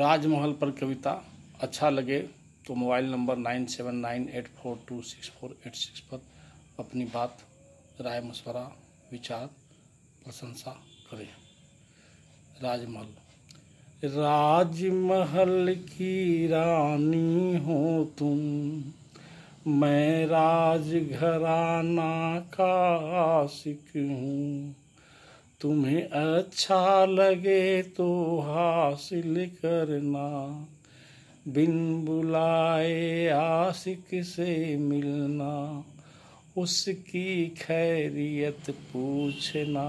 राजमहल पर कविता अच्छा लगे तो mobile number nine seven nine eight four two six four eight six पर अपनी बात राय मशवरा विचार प्रशंसा करें राजमहल राजमहल की रानी हो तुम मैं राजघराना का आशिक हूँ तुम्हें अच्छा लगे तो हासिल करना बिन बुलाए आशिक से मिलना उसकी खैरियत पूछना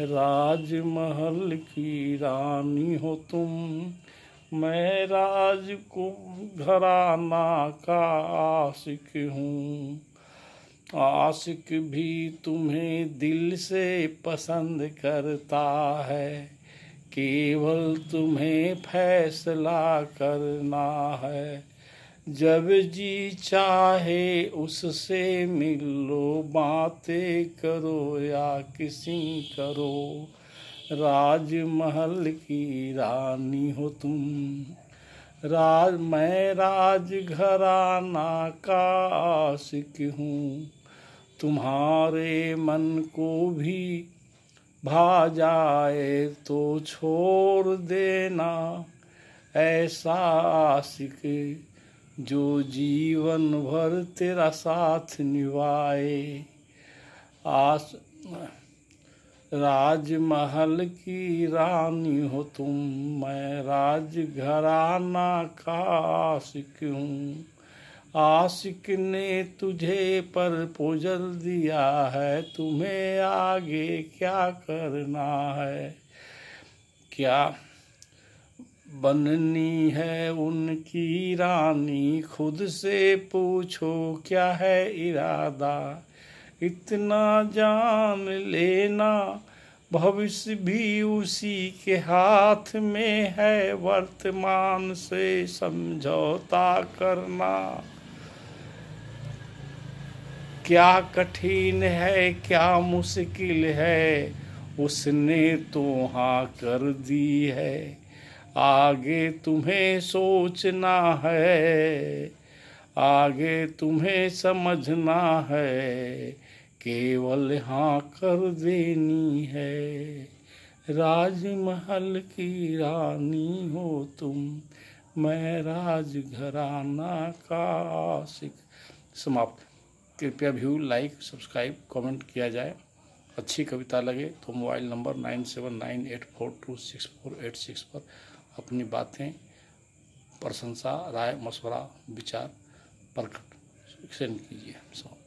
राजमहल की रानी हो तुम मैं राज को घराना का आशिक हूँ आशिक भी तुम्हें दिल से पसंद करता है केवल तुम्हें फैसला करना है जब जी चाहे उससे मिल लो बातें करो या किसी करो राजमहल की रानी हो तुम राज मैं राजघराना का आशिक हूँ तुम्हारे मन को भी भा जाए तो छोड़ देना ऐसा आशिक जो जीवन भर तेरा साथ निभाए आस राजमहल की रानी हो तुम मैं राज घराना का आशिक हूँ आशिक ने तुझे पर पोजल दिया है तुम्हें आगे क्या करना है क्या बननी है उनकी रानी खुद से पूछो क्या है इरादा इतना जान लेना भविष्य भी उसी के हाथ में है वर्तमान से समझौता करना क्या कठिन है क्या मुश्किल है उसने तो हाँ कर दी है आगे तुम्हें सोचना है आगे तुम्हें समझना है केवल हाँ कर देनी है राजमहल की रानी हो तुम मैं राजघराना का आशिक समाप्त कृपया व्यू लाइक सब्सक्राइब कमेंट किया जाए अच्छी कविता लगे तो mobile number nine seven nine eight four two six four eight six पर अपनी बातें प्रशंसा राय मशवरा विचार प्रकट सेंड कीजिए